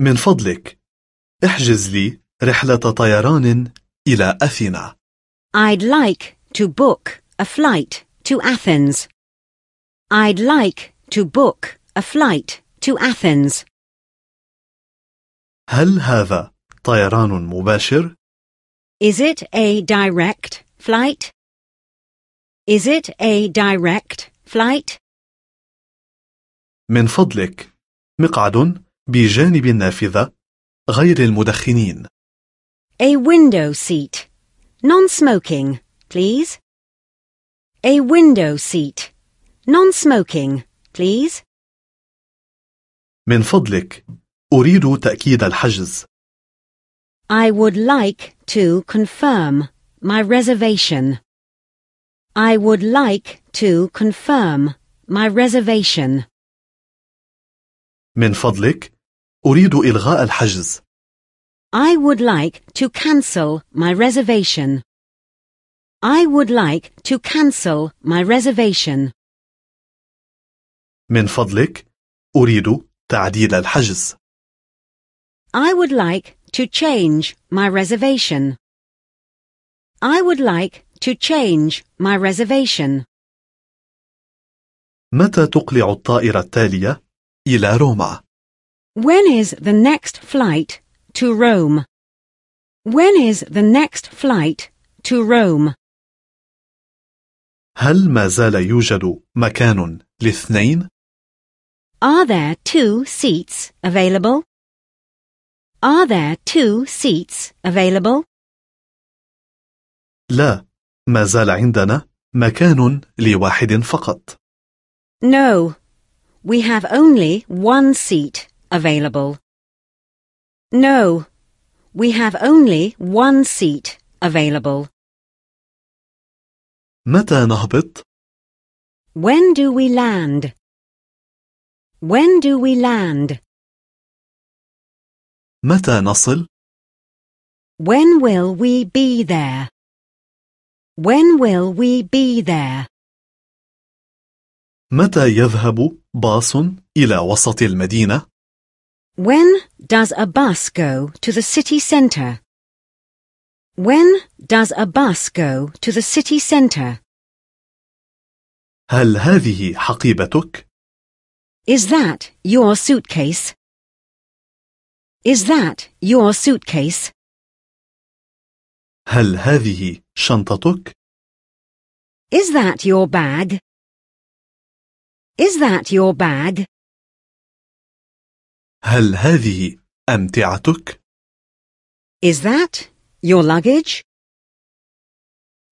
من فضلك احجز لي رحلة طيران إلى أثينا. I'd like to book a flight to Athens. I'd like to book a flight to Athens. هل هذا طيران مباشر؟ Is it a direct flight? Is it a direct flight? من فضلك مقعد بجانب النافذة غير المدخنين. A window seat. Non-smoking, please. A window seat. Non-smoking, please. من فضلك أريد تأكيد الحجز. I would like to confirm my reservation. I would like to confirm my reservation. من فضلك أريد إلغاء الحجز. I would like to cancel my reservation. I would like to cancel my reservation. من فضلك أريد تعديل الحجز. I would like to change my reservation. I would like to change my reservation. متى تقلع الطائرة التالية إلى روما؟ When is the next flight to Rome? When is the next flight to Rome? هل ما زال يوجد مكان لاثنين؟ Are there two seats available? Are there two seats available? لا، ما زال عندنا مكان لواحد فقط. No, we have only one seat available. No, we have only one seat available. متى نهبط؟ When do we land? When do we land? متى نصل؟ When will we be there? When will we be there? متى يذهب باص إلى وسط المدينة؟ when does a bus go to the city centre? When does a bus go to the city centre? هل هذه حقيبتك؟ Is that your suitcase? Is that your suitcase? هل هذه شنطتك؟ Is that your bag? Is that your bag? هل هذه أمتعتك؟ Is that your luggage?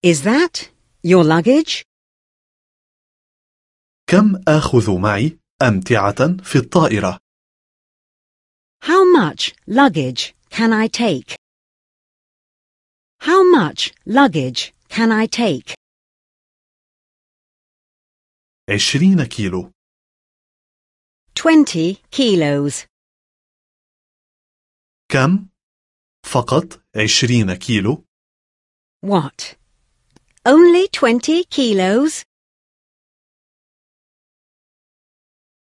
Is that your luggage? كم آخذ معي أمتعة في الطائرة؟ How much luggage can I take? How much luggage can I take? 20 كيلو 20 kilos What? Only 20 kilos?